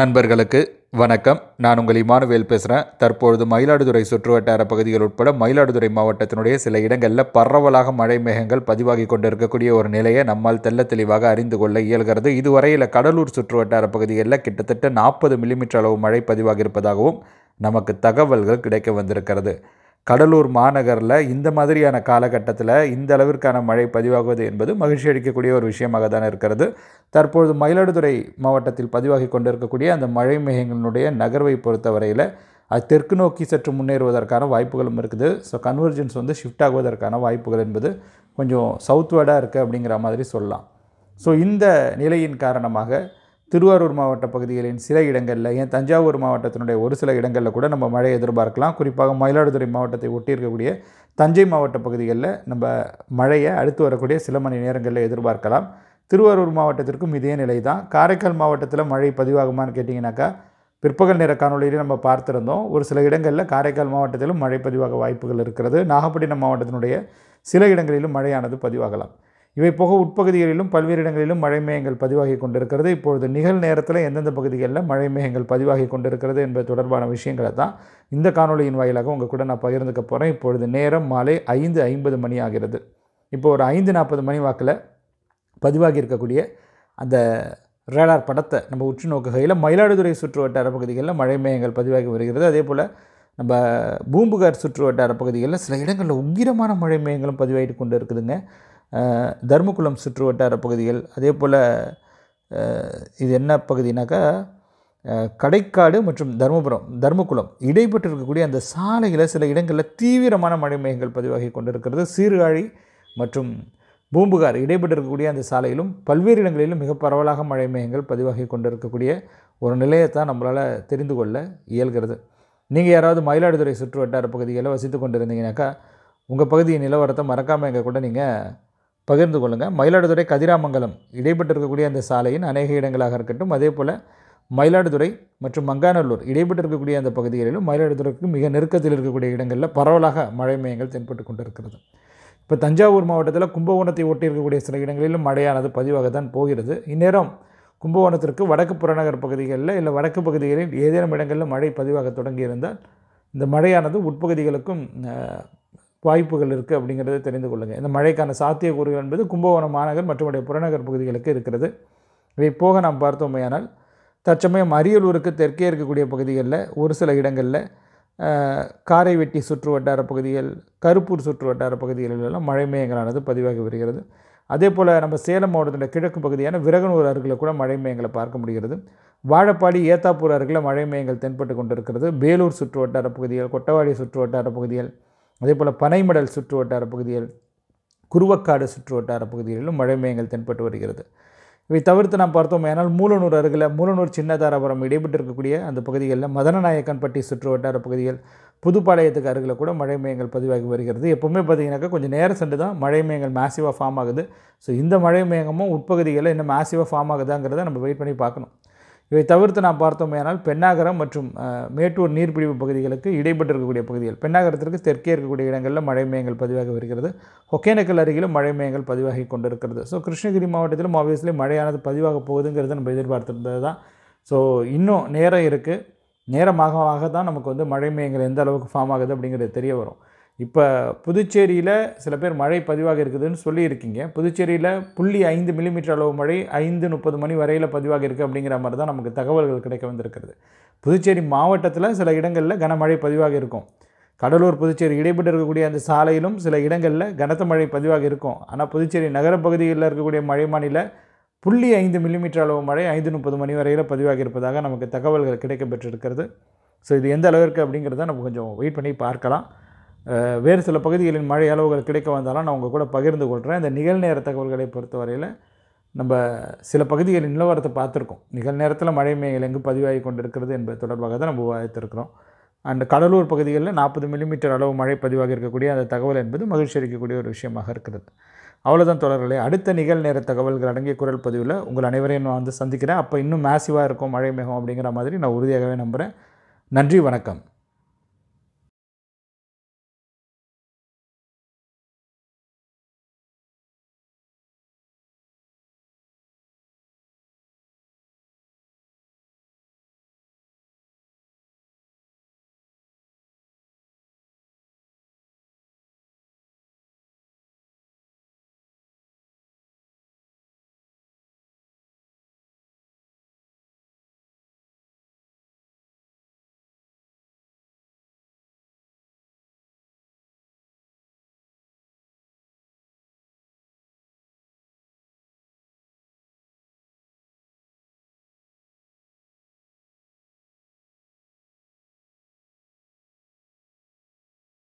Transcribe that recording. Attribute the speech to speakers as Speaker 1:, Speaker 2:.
Speaker 1: நண்பர்களுக்கு வணக்கம் நான் உங்கள் இமானுவேல் பேசுகிறேன் தற்பொழுது மயிலாடுதுறை சுற்றுவட்டார பகுதிகள் உட்பட மயிலாடுதுறை மாவட்டத்தினுடைய சில இடங்களில் பரவலாக மழை மேகங்கள் பதிவாகி கொண்டிருக்கக்கூடிய ஒரு நிலையை நம்மால் தெல்ல தெளிவாக அறிந்து கொள்ள இயல்கிறது இதுவரையில் கடலூர் சுற்றுவட்டார பகுதிகளில் கிட்டத்தட்ட நாற்பது மில்லிமீட்டர் அளவு மழை பதிவாகி இருப்பதாகவும் நமக்கு தகவல்கள் கிடைக்க வந்திருக்கிறது கடலூர் மாநகரில் இந்த மாதிரியான காலகட்டத்தில் இந்த அளவிற்கான மழை பதிவாகுவது என்பது மகிழ்ச்சி அளிக்கக்கூடிய ஒரு விஷயமாக தான் இருக்கிறது தற்பொழுது மயிலாடுதுறை மாவட்டத்தில் பதிவாகி கொண்டிருக்கக்கூடிய அந்த மழை மேகங்களினுடைய நகர்வை பொறுத்தவரையில் அது தெற்கு நோக்கி சற்று முன்னேறுவதற்கான வாய்ப்புகளும் இருக்குது ஸோ கன்வர்ஜென்ஸ் வந்து ஷிஃப்ட் ஆகுவதற்கான வாய்ப்புகள் என்பது கொஞ்சம் சவுத்வேர்டாக இருக்குது அப்படிங்கிற மாதிரி சொல்லலாம் ஸோ இந்த நிலையின் காரணமாக திருவாரூர் மாவட்ட பகுதிகளின் சில இடங்களில் ஏன் தஞ்சாவூர் மாவட்டத்தினுடைய ஒரு சில இடங்களில் கூட நம்ம மழை எதிர்பார்க்கலாம் குறிப்பாக மயிலாடுதுறை மாவட்டத்தை ஒட்டி இருக்கக்கூடிய தஞ்சை மாவட்ட பகுதிகளில் நம்ம மழையை அடுத்து வரக்கூடிய சில மணி நேரங்களில் எதிர்பார்க்கலாம் திருவாரூர் மாவட்டத்திற்கும் இதே நிலை தான் காரைக்கால் மாவட்டத்தில் மழை பதிவாகுமான்னு கேட்டிங்கனாக்கா பிற்பகல் நேர காணொலியிலே நம்ம பார்த்துருந்தோம் ஒரு சில இடங்களில் காரைக்கால் மாவட்டத்திலும் மழை பதிவாக வாய்ப்புகள் இருக்கிறது நாகப்பட்டினம் மாவட்டத்தினுடைய சில இடங்களிலும் மழையானது பதிவாகலாம் இவை போக உட்பகுதிகளிலும் பல்வேறு இடங்களிலும் மழை மேகங்கள் பதிவாகி கொண்டிருக்கிறது இப்பொழுது நிகழ் நேரத்தில் எந்தெந்த பகுதிகளில் மழை மேகங்கள் பதிவாகி கொண்டிருக்கிறது என்பது தொடர்பான விஷயங்களை தான் இந்த காணொலியின் வாயிலாக உங்கள் கூட நான் பகிர்ந்துக்க போகிறேன் இப்பொழுது நேரம் மாலை ஐந்து ஐம்பது மணி ஆகிறது இப்போ ஒரு ஐந்து நாற்பது மணி வாக்கில் பதிவாகி இருக்கக்கூடிய அந்த ரேடார் படத்தை நம்ம உற்று நோக்குகையில் மயிலாடுதுறை சுற்று வட்டார பகுதிகளில் மழை மேகங்கள் பதிவாகி வருகிறது அதே போல் நம்ம பூம்புகார் சுற்று வட்டார பகுதிகளில் சில இடங்களில் உக்கிரமான மழை மேகங்களும் பதிவாகிட்டு கொண்டு இருக்குதுங்க தர்மகுளம் சுற்று வட்டார பகுதிகள் அதே போல் இது என்ன பகுதினாக்கா கடைக்காடு மற்றும் தருமபுரம் தர்மகுளம் இடைப்பட்டு இருக்கக்கூடிய அந்த சாலையில் சில இடங்களில் தீவிரமான மழை மேகங்கள் பதிவாகி கொண்டிருக்கிறது சீர்காழி மற்றும் பூம்புகார் இடைப்பட்டு இருக்கக்கூடிய அந்த சாலையிலும் பல்வேறு இடங்களிலும் மிக பரவலாக மழை மேகங்கள் பதிவாகி கொண்டிருக்கக்கூடிய ஒரு தான் நம்மளால் தெரிந்து கொள்ள இயல்கிறது நீங்கள் யாராவது மயிலாடுதுறை சுற்று வட்டார பகுதிகளில் வசித்து கொண்டிருந்தீங்கனாக்கா உங்கள் பகுதியின் நிலவரத்தை மறக்காமல் எங்கள் கூட நீங்கள் பகிர்ந்து கொள்ளுங்கள் மயிலாடுதுறை கதிராமங்கலம் இடைப்பட்டு இருக்கக்கூடிய அந்த சாலையின் அநேக இடங்களாக இருக்கட்டும் அதே போல் மயிலாடுதுறை மற்றும் மங்காநல்லூர் இடைப்பட்டு இருக்கக்கூடிய அந்த பகுதிகளிலும் மயிலாடுதுறைக்கு மிக நெருக்கத்தில் இருக்கக்கூடிய இடங்களில் பரவலாக மழை மையங்கள் தென்பட்டு கொண்டிருக்கிறது இப்போ தஞ்சாவூர் மாவட்டத்தில் கும்பகோணத்தை ஒட்டி இருக்கக்கூடிய சில இடங்களிலும் மழையானது பதிவாக தான் போகிறது இந்நேரம் கும்பகோணத்திற்கு வடக்கு புறநகர் பகுதிகளில் இல்லை வடக்கு பகுதிகளில் ஏதேனும் இடங்களில் மழை பதிவாக தொடங்கியிருந்தால் இந்த மழையானது உட்பகுதிகளுக்கும் வாய்ப்புகள் இருக்குது அப்படிங்கிறத தெரிந்து கொள்ளுங்கள் இந்த மழைக்கான சாத்தியக்கூறுகள் என்பது கும்பகோணம் மாநகர் மற்றும் புறநகர் பகுதிகளுக்கு இருக்கிறது இவை போக நாம் பார்த்தோமையானால் தற்சமயம் அரியலூருக்கு தெற்கே இருக்கக்கூடிய பகுதிகளில் ஒரு சில இடங்களில் காரைவெட்டி சுற்று வட்டார பகுதிகள் கருப்பூர் சுற்று வட்டார பகுதிகளிலெல்லாம் மழை மேகங்களானது பதிவாகி வருகிறது அதே போல் நம்ம சேலம் மாவட்டத்தில் கிழக்கு பகுதியான விரகனூர் அருகில் கூட மழை மேகங்களை பார்க்க முடிகிறது வாழப்பாடி ஏத்தாப்பூர் அருகில் மழை மேகங்கள் தென்பட்டு கொண்டிருக்கிறது வேலூர் சுற்று வட்டார பகுதிகள் கொட்டவாடி சுற்று வட்டார பகுதிகள் அதே போல் பனைமடல் சுற்று வட்டார பகுதிகள் குருவக்காடு சுற்று வட்டார பகுதிகளிலும் மழை மையங்கள் தென்பட்டு வருகிறது இவை தவிர்த்து நாம் பார்த்தோம் ஏனால் மூலனூர் அருகில் மூலனூர் சின்னதாரபுரம் இடைபெற்றிருக்கக்கூடிய இருக்கக்கூடிய அந்த பகுதிகளில் மதனநாயக்கன்பட்டி சுற்று வட்டார பகுதிகள் புதுப்பாளையத்துக்கு அருகில் கூட மழை மையங்கள் பதிவாகி வருகிறது எப்போவுமே பார்த்தீங்கன்னாக்கா கொஞ்சம் நேரம் சென்று தான் மழை மையங்கள் மேசிவாக ஃபார்ம் ஆகுது ஸோ இந்த மழை மேகமும் உட்பகுதிகளில் இன்னும் மேசிவாக ஃபார்ம் ஆகுதாங்கிறத நம்ம வெயிட் பண்ணி பார்க்கணும் இவை தவிர்த்து நாம் பார்த்தோமேனால் பெண்ணாகரம் மற்றும் மேட்டூர் நீர்பிடிவு பகுதிகளுக்கு இடைப்பட்டிருக்கக்கூடிய பகுதிகள் பெண்ணாகரத்திற்கு தெற்கே இருக்கக்கூடிய இடங்களில் மழை மேயங்கள் பதிவாக வருகிறது ஒகேனக்கல் அருகிலும் மழை மேயங்கள் பதிவாகி கொண்டிருக்கிறது ஸோ கிருஷ்ணகிரி மாவட்டத்திலும் ஆப்வியஸ்லி மழையானது பதிவாக போகுதுங்கிறது நம்ம எதிர்பார்த்துருந்தது தான் ஸோ இன்னும் நேரம் இருக்குது நேரமாக தான் நமக்கு வந்து மழை மேயங்கள் எந்த அளவுக்கு ஃபார்ம் ஆகுது அப்படிங்கிறது தெரிய வரும் இப்போ புதுச்சேரியில் சில பேர் மழை பதிவாக இருக்குதுன்னு சொல்லியிருக்கீங்க புதுச்சேரியில் புள்ளி ஐந்து மில்லிமீட்டர் அளவு மழை ஐந்து முப்பது மணி வரையில் பதிவாக இருக்குது அப்படிங்கிற மாதிரி தான் நமக்கு தகவல்கள் கிடைக்க வந்திருக்கிறது புதுச்சேரி மாவட்டத்தில் சில இடங்களில் கனமழை பதிவாக இருக்கும் கடலூர் புதுச்சேரி இடைபெற்று இருக்கக்கூடிய அந்த சாலையிலும் சில இடங்களில் கனத்த மழை பதிவாக இருக்கும் ஆனால் புதுச்சேரி நகரப்பகுதிகளில் இருக்கக்கூடிய மழை மாநில புள்ளி ஐந்து மில்லிமீட்டர் அளவு மழை ஐந்து முப்பது மணி வரையில் பதிவாக இருப்பதாக நமக்கு தகவல்கள் கிடைக்கப்பெற்றிருக்கிறது ஸோ இது எந்த அளவிற்கு அப்படிங்கிறத நம்ம கொஞ்சம் வெயிட் பண்ணி பார்க்கலாம் வேறு சில பகுதிகளின் மழை அளவுகள் கிடைக்க வந்தாலும் நான் உங்கள் கூட பகிர்ந்து கொள்கிறேன் இந்த நிகழ்நேர தகவல்களை பொறுத்தவரையில் நம்ம சில பகுதிகளின் நிலவரத்தை பார்த்துருக்கோம் நிகழ்நேரத்தில் மழை மேகல் எங்கு பதிவாகி கொண்டிருக்கிறது என்பது தொடர்பாக தான் நம்ம விவாதித்திருக்கிறோம் அண்ட் கடலூர் பகுதிகளில் நாற்பது மில்லிமீட்டர் அளவு மழை பதிவாக இருக்கக்கூடிய அந்த தகவல் என்பது மகிழ்ச்சி அளிக்கக்கூடிய ஒரு விஷயமாக இருக்கிறது அவ்வளோதான் தொடர்களே அடுத்த நிகழ்நேர தகவல்கள் அடங்கிய குரல் பதிவில் உங்கள் அனைவரையும் நான் வந்து சந்திக்கிறேன் அப்போ இன்னும் மேசிவாக இருக்கும் மழை மேகம் அப்படிங்கிற மாதிரி நான் உறுதியாகவே நம்புகிறேன் நன்றி வணக்கம்